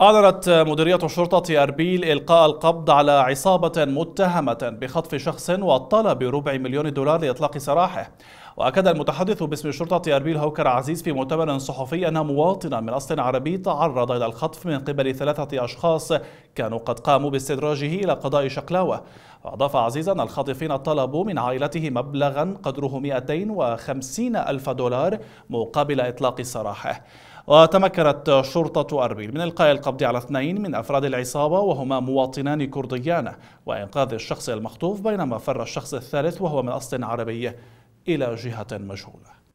أعلنت مديرية شرطة أربيل إلقاء القبض على عصابة متهمة بخطف شخص وطلب ربع مليون دولار لإطلاق سراحه وأكد المتحدث باسم شرطة أربيل هوكر عزيز في مؤتمر صحفي أن مواطنا من أصل عربي تعرض إلى الخطف من قبل ثلاثة أشخاص كانوا قد قاموا باستدراجه إلى قضاء شقلاوة وأضاف عزيز أن الخاطفين طلبوا من عائلته مبلغا قدره 250 ألف دولار مقابل إطلاق سراحه وتمكنت شرطة أربيل من إلقاء القبض على اثنين من أفراد العصابة وهما مواطنان كرديان وإنقاذ الشخص المخطوف بينما فر الشخص الثالث وهو من أصل عربي إلى جهة مجهولة